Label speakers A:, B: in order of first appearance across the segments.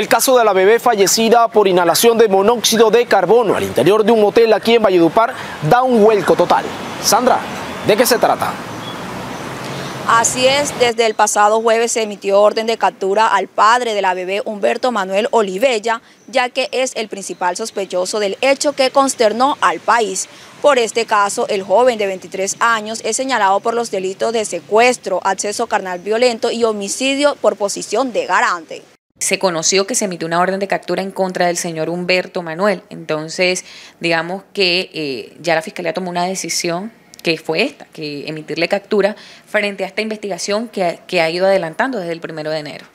A: El caso de la bebé fallecida por inhalación de monóxido de carbono al interior de un hotel aquí en Valledupar da un vuelco total. Sandra, ¿de qué se trata? Así es, desde el pasado jueves se emitió orden de captura al padre de la bebé Humberto Manuel Olivella, ya que es el principal sospechoso del hecho que consternó al país. Por este caso, el joven de 23 años es señalado por los delitos de secuestro, acceso carnal violento y homicidio por posición de garante
B: se conoció que se emitió una orden de captura en contra del señor Humberto Manuel. Entonces, digamos que eh, ya la Fiscalía tomó una decisión que fue esta, que emitirle captura
A: frente a esta investigación que, ha ido adelantando desde el primero de enero.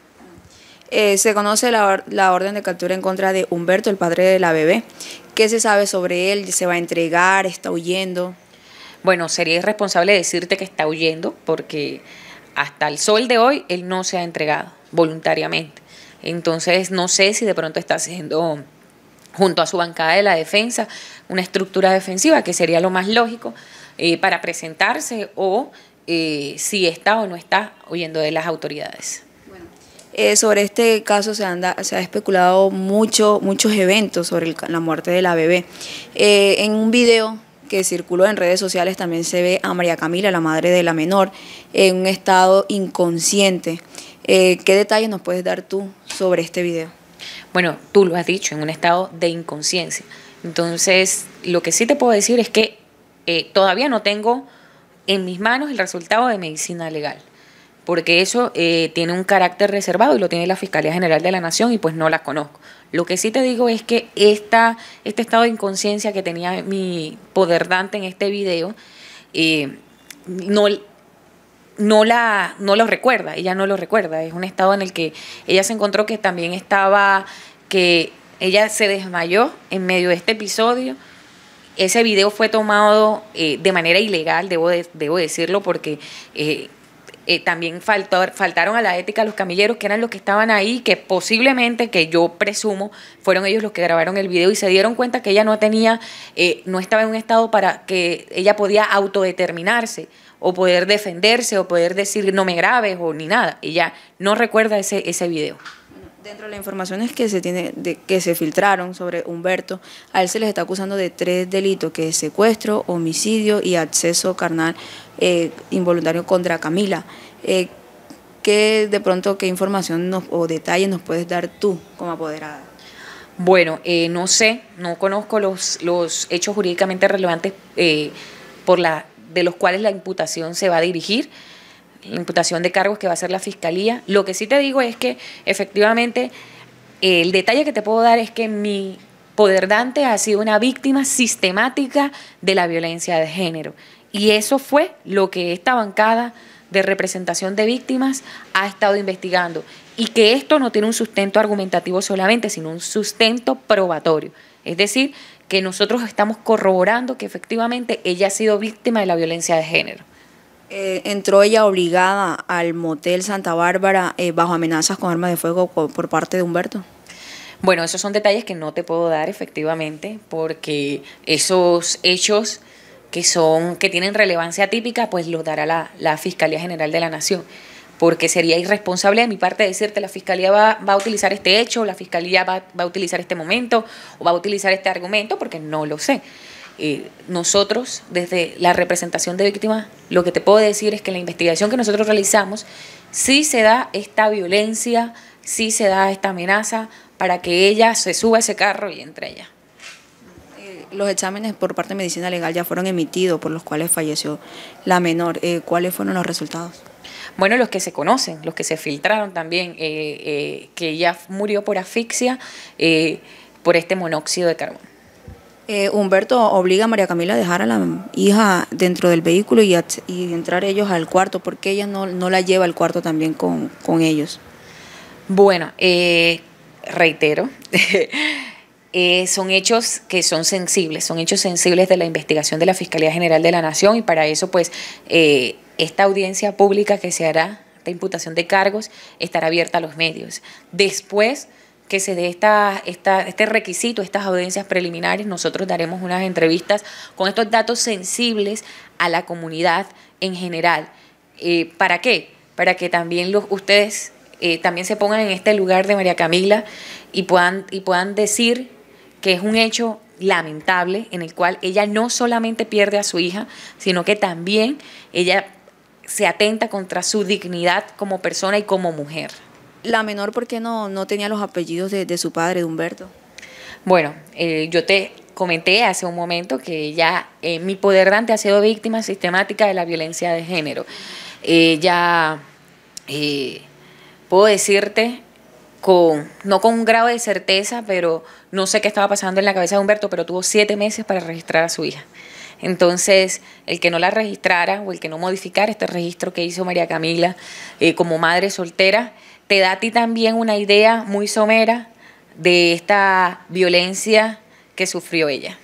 A: Eh, se conoce la, orden de captura en contra de Humberto, el padre de la bebé. ¿Qué se sabe sobre él? ¿Se va a entregar? ¿Está huyendo? Bueno, sería irresponsable decirte que está huyendo
B: porque hasta el sol de hoy él no se ha entregado voluntariamente. Entonces, no sé si de pronto está haciendo junto a su bancada de la defensa una estructura defensiva, que sería lo más lógico, eh, para presentarse o eh, si está o no está huyendo de las autoridades.
A: Eh, sobre este caso se, anda, ha especulado muchos eventos sobre la muerte de la bebé. en un video que circuló en redes sociales también se ve a María Camila, la madre de la menor, en un estado inconsciente. Eh, ¿Qué detalles nos puedes dar tú sobre este video? Bueno, tú lo has dicho, en un estado de inconsciencia. Entonces,
B: lo que sí te puedo decir es que eh, todavía no tengo en mis manos el resultado de medicina legal, porque eso eh, tiene un carácter reservado y lo tiene la Fiscalía General de la Nación y pues no la conozco. Lo que sí te digo es que este estado de inconsciencia que tenía mi poder dante en este video, no no, la, no lo recuerda, ella no lo recuerda. Es un estado en el que ella se encontró que también estaba, que ella se desmayó en medio de este episodio. Ese video fue tomado eh, de manera ilegal, debo, debo decirlo, porque eh, eh, también faltó, faltaron a la ética los camilleros, que eran los que estaban ahí, que posiblemente, que yo presumo, fueron ellos los que grabaron el video y se dieron cuenta que ella no tenía, eh, no estaba en un estado para que ella podía autodeterminarse o poder defenderse
A: o poder decir no me grabes o ni nada. Ella no recuerda ese, ese video. Dentro de las informaciones que se tiene, que se filtraron sobre Humberto, a él se les está acusando de tres delitos, que es secuestro, homicidio y acceso carnal eh, involuntario contra Camila. Eh, ¿Qué de pronto qué información o detalles nos puedes dar tú como apoderada? Bueno, eh, no
B: sé, no conozco los, los hechos jurídicamente relevantes por la, de los cuales la imputación se va a dirigir imputación de cargos que va a hacer la Fiscalía. Lo que sí te digo es que efectivamente el detalle que te puedo dar es que mi poder Dante ha sido una víctima sistemática de la violencia de género. Y eso fue lo que esta bancada de representación de víctimas ha estado investigando. Y que esto no tiene un sustento argumentativo solamente, sino un sustento probatorio. Es decir, que nosotros estamos
A: corroborando que efectivamente ella ha sido víctima de la violencia de género. Eh, entró ella obligada al motel Santa Bárbara eh, bajo amenazas con armas de fuego por parte de Humberto. Bueno, esos son detalles que no te puedo dar efectivamente, porque
B: esos hechos que son, que tienen relevancia típica, pues los dará la, la Fiscalía General de la Nación. Porque sería irresponsable de mi parte decirte la fiscalía va, va a utilizar este hecho, la fiscalía va, va a utilizar este momento, o va a utilizar este argumento, porque no lo sé. Eh, nosotros, desde la representación de víctimas, lo que te puedo decir es que la investigación que nosotros realizamos, sí se da esta violencia, sí se da esta amenaza para que ella se suba a ese carro y entre ella.
A: Eh, los exámenes por parte de medicina legal ya fueron emitidos por los cuales falleció la menor. Eh, ¿Cuáles fueron los resultados? Bueno, los que se conocen, los que se
B: filtraron también, eh, que ella murió por asfixia por este monóxido de carbono.
A: Eh, Humberto obliga a María Camila a dejar a la hija dentro del vehículo y, a, entrar ellos al cuarto, porque ella no, la lleva al cuarto también con, ellos. Bueno, eh,
B: reitero, eh, son hechos que son sensibles, son hechos sensibles de la investigación de la Fiscalía General de la Nación y para eso pues esta audiencia pública que se hará, esta imputación de cargos, estará abierta a los medios. Después que se dé esta, este requisito, estas audiencias preliminares, nosotros daremos unas entrevistas con estos datos sensibles a la comunidad en general. Eh, ¿Para qué? Para que también los, ustedes eh, también se pongan en este lugar de María Camila y puedan, y puedan decir que es un hecho lamentable en el cual ella no solamente pierde a su hija, sino que también ella se atenta contra su dignidad como persona y como mujer
A: la menor, ¿por qué no, no tenía los
B: apellidos de, su padre, de Humberto? Bueno, eh, yo te comenté hace un momento que ya eh, mi poder Dante ha sido víctima sistemática de la violencia de género. Eh, ya puedo decirte, con, no con un grado de certeza, pero no sé qué estaba pasando en la cabeza de Humberto, pero tuvo siete meses para registrar a su hija. Entonces, el que no la registrara o el que no modificara este registro que hizo María Camila como madre soltera, te da a ti también una idea muy
A: somera de esta violencia que sufrió ella.